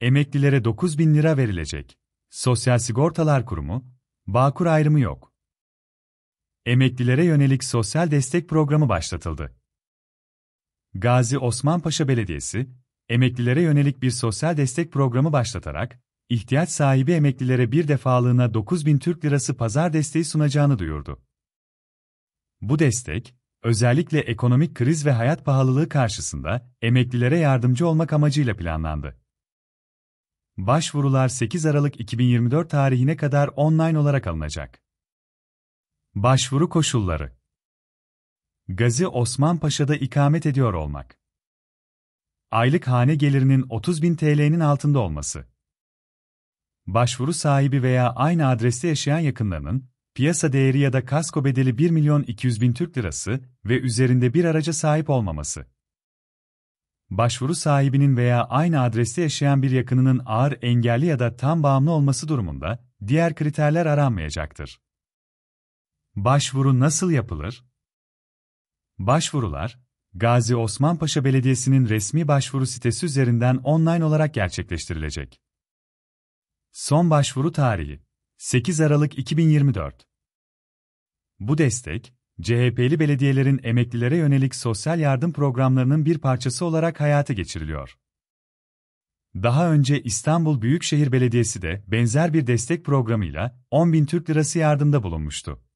Emeklilere 9 bin lira verilecek. Sosyal Sigortalar Kurumu, Bağkur ayrımı yok. Emeklilere yönelik sosyal destek programı başlatıldı. Gazi Osman Paşa Belediyesi, emeklilere yönelik bir sosyal destek programı başlatarak, ihtiyaç sahibi emeklilere bir defalığına 9 bin Türk Lirası pazar desteği sunacağını duyurdu. Bu destek, özellikle ekonomik kriz ve hayat pahalılığı karşısında emeklilere yardımcı olmak amacıyla planlandı. Başvurular 8 Aralık 2024 tarihine kadar online olarak alınacak. Başvuru koşulları Gazi Osman Paşa'da ikamet ediyor olmak. Aylık hane gelirinin 30 bin TL'nin altında olması. Başvuru sahibi veya aynı adreste yaşayan yakınlarının, piyasa değeri ya da kasko bedeli 1 milyon 200 bin Türk lirası ve üzerinde bir araca sahip olmaması başvuru sahibinin veya aynı adreste yaşayan bir yakınının ağır engelli ya da tam bağımlı olması durumunda diğer kriterler aranmayacaktır. Başvuru nasıl yapılır? Başvurular, Gazi Osmanpaşa Belediyesi'nin resmi başvuru sitesi üzerinden online olarak gerçekleştirilecek. Son başvuru tarihi 8 Aralık 2024. Bu destek, CHP'li belediyelerin emeklilere yönelik sosyal yardım programlarının bir parçası olarak hayata geçiriliyor. Daha önce İstanbul Büyükşehir Belediyesi de benzer bir destek programıyla 10 bin Türk lirası yardımda bulunmuştu.